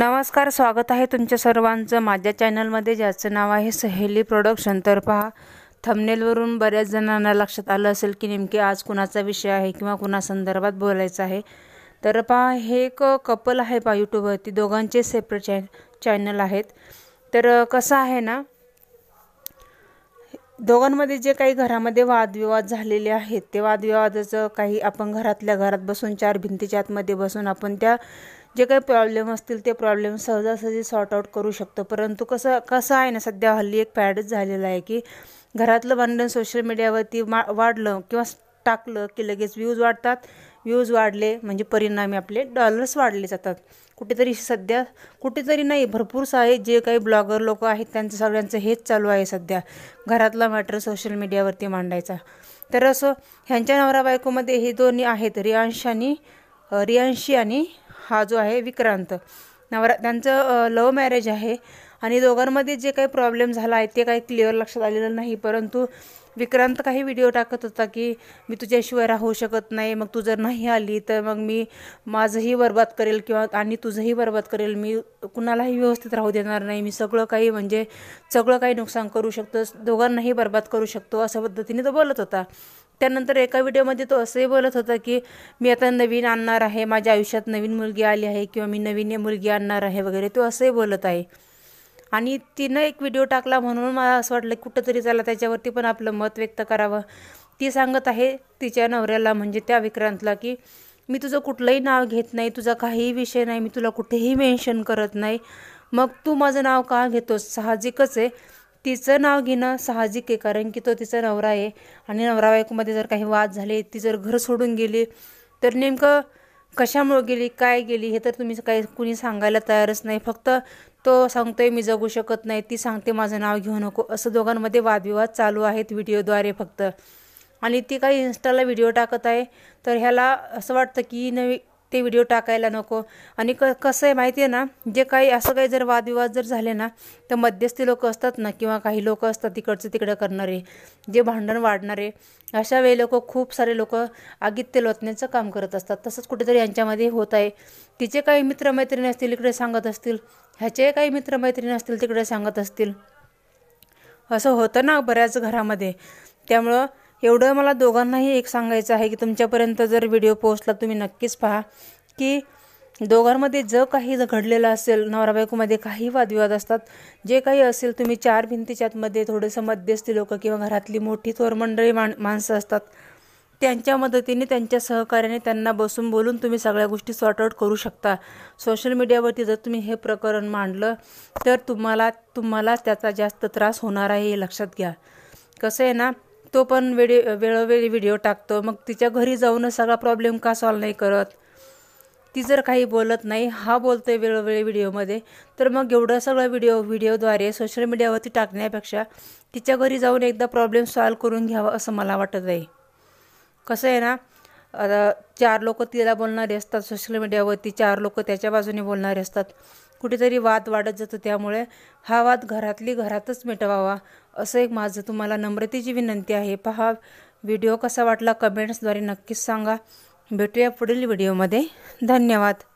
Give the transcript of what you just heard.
नमस्कार स्वागत आहे तुमच्या सर्वांचं माझ्या चॅनलमध्ये ज्याचं नाव आहे सहेली प्रोडक्शन तर पहा थमनेलवरून बऱ्याच जणांना लक्षात आलं असेल की नेमके आज कुणाचा विषय आहे किंवा कुणासंदर्भात बोलायचं आहे तर पहा हे एक कपल आहे पहा यूट्यूबवरती दोघांचे सेपरेट चॅन चॅनल आहेत तर कसं आहे ना दोघांमध्ये जे काही घरामध्ये वादविवाद झालेले आहेत ते वादविवादाचं काही आपण घरातल्या घरात बसून चार भिंतीच्या आतमध्ये बसून आपण त्या जे काही प्रॉब्लेम असतील ते प्रॉब्लेम सहजासहजी सॉर्ट आऊट करू शकतो परंतु कसं कसं आहे ना सध्या हल्ली एक फॅडच झालेला आहे की घरातलं भांडण सोशल मीडियावरती मा वाढलं किंवा टाकलं की लगेच व्ह्यूज वाढतात व्ह्यूज वाढले म्हणजे परिणामी आपले डॉलर्स वाढले जातात कुठेतरी सध्या कुठेतरी नाही भरपूर आहे जे काही ब्लॉगर लोक आहेत त्यांचं सगळ्यांचं हेच चालू आहे सध्या घरातला मॅटर सोशल मीडियावरती मांडायचा तर असं ह्यांच्या नवरा बायकोमध्ये हे दोन्ही आहेत रियांश आणि रियांशी आणि हा जो आहे विक्रांत नवरा त्यांचं लव्ह मॅरेज आहे आणि दोघांमध्ये जे काही प्रॉब्लेम झाला आहे ते काही क्लिअर लक्षात आलेलं नाही परंतु विक्रांत काही व्हिडिओ टाकत होता की मी तुझ्याशिवाय राहू शकत नाही मग तू जर नाही आली तर मग मी माझंही बरबाद करेल किंवा आणि तुझंही बरबाद करेल मी कुणालाही व्यवस्थित राहू देणार नाही मी सगळं काही म्हणजे सगळं काही नुकसान करू शकतो दोघांनाही बरबाद करू शकतो अशा पद्धतीने तो बोलत होता त्यानंतर एका व्हिडिओमध्ये तो असंही बोलत होता की मी आता नवीन आणणार आहे माझ्या आयुष्यात नवीन मुलगी आली आहे किंवा मी नवीन मुलगी आणणार आहे वगैरे तो असंही बोलत आहे आणि तिनं एक व्हिडिओ टाकला म्हणून मला असं वाटलं कुठंतरी चला त्याच्यावरती पण आपलं मत व्यक्त करावं ती सांगत आहे तिच्या नवऱ्याला म्हणजे त्या विक्रांतला की मी तुझं कुठलंही नाव घेत नाही तुझा काहीही विषय नाही मी तुला कुठेही मेन्शन करत नाही मग तू माझं नाव का घेतोस साहजिकच आहे तिचं नाव घेणं साहजिक आहे कारण की तो तिचा नवरा आहे आणि नवरा बायकोमध्ये जर काही वाद झाले ती जर घर सोडून गेली तर नेमकं कशामुळे गेली काय गेली हे तर तुम्ही काही कुणी सांगायला तयारच नाही फक्त तो सांगतोय मी जगू शकत नाही ती सांगते माझं नाव घेऊ नको असं दोघांमध्ये वादविवाद चालू आहेत व्हिडिओद्वारे फक्त आणि ती काही इन्स्टाला व्हिडिओ टाकत आहे तर ह्याला असं वाटतं की नवी ते व्हिडिओ टाकायला नको आणि क कसं आहे माहिती आहे ना जे काही असं काही जर वादविवाद जर झाले ना तर मध्यस्थी लोक असतात ना किंवा काही लोक असतात तिकडचं तिकडं करणारे जे भांडण वाढणारे अशा वेळी लोक खूप सारे लोक आगीत ते लोतण्याचं काम करत असतात तसंच कुठेतरी यांच्यामध्ये होत आहे तिचे काही मित्रमैत्रिणी असतील इकडे सांगत असतील ह्याचे काही मित्रमैत्रिणी असतील तिकडे सांगत असतील असं होतं ना बऱ्याच घरामध्ये त्यामुळं एवढं मला दोघांनाही एक सांगायचं आहे की तुमच्यापर्यंत जर व्हिडिओ पोहोचला तुम्ही नक्कीच पहा की दोघांमध्ये जर काही घडलेलं असेल नवरा बायकोमध्ये काही वादविवाद असतात जे काही असेल तुम्ही चार भिंतीच्या आतमध्ये थोडंसं मध्यस्थी लोक किंवा घरातली मोठी थोर मंडळी माण माणसं असतात त्यांच्या मदतीने त्यांच्या सहकार्याने त्यांना बसून बोलून तुम्ही सगळ्या गोष्टी सॉर्ट आउट करू शकता सोशल मीडियावरती जर तुम्ही हे प्रकरण मांडलं तर तुम्हाला तुम्हाला त्याचा जास्त त्रास होणार आहे हे लक्षात घ्या कसं आहे ना तो पण वेळे वेळोवेळी व्हिडिओ टाकतो मग तिच्या घरी जाऊनच सगळा प्रॉब्लेम का सॉल्व नाही करत ती जर काही बोलत नाही हा बोलतोय वेळोवेळी व्हिडिओमध्ये तर मग एवढं सगळं व्हिडिओ व्हिडिओद्वारे सोशल मीडियावरती टाकण्यापेक्षा तिच्या घरी जाऊन एकदा प्रॉब्लेम सॉल्व करून घ्यावा असं मला वाटत आहे कसं आहे ना चार लोक तिला बोलणारे असतात सोशल मीडियावरती चार लोक त्याच्या बाजूने बोलणारे असतात कुठेतरी वाद वाढत जातो त्यामुळे हा वाद घरातली घरातच मिटवावा असं एक माझं तुम्हाला नम्रतेची विनंती आहे पहा व्हिडिओ कसा वाटला कमेंट्सद्वारे नक्कीच सांगा भेटूया पुढील व्हिडिओमध्ये धन्यवाद